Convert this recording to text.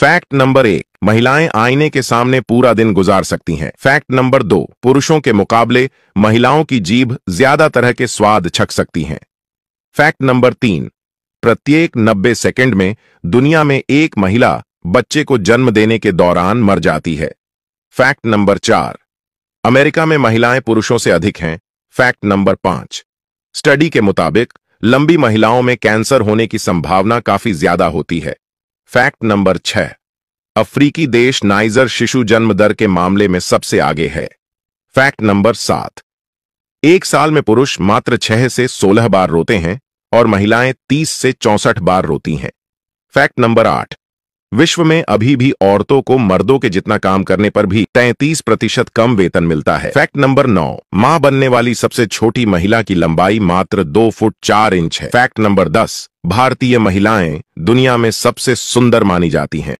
fact number एक महिलाएं आईने के सामने पूरा दिन गुजार सकती हैं फैक्ट नंबर दो पुरुषों के मुकाबले महिलाओं की जीभ ज्यादा तरह के स्वाद छक सकती हैं फैक्ट नंबर तीन प्रत्येक 90 सेकंड में दुनिया में एक महिला बच्चे को जन्म देने के दौरान मर जाती है फैक्ट नंबर चार अमेरिका में महिलाएं पुरुषों से अधिक हैं फैक्ट नंबर पांच स्टडी के मुताबिक लंबी महिलाओं में कैंसर होने की संभावना काफी ज्यादा होती है फैक्ट नंबर छह अफ्रीकी देश नाइजर शिशु जन्म दर के मामले में सबसे आगे है फैक्ट नंबर सात एक साल में पुरुष मात्र छह से सोलह बार रोते हैं और महिलाएं तीस से चौसठ बार रोती हैं फैक्ट नंबर आठ विश्व में अभी भी औरतों को मर्दों के जितना काम करने पर भी 33 प्रतिशत कम वेतन मिलता है फैक्ट नंबर नौ माँ बनने वाली सबसे छोटी महिला की लंबाई मात्र दो फुट चार इंच है फैक्ट नंबर दस भारतीय महिलाएं दुनिया में सबसे सुंदर मानी जाती हैं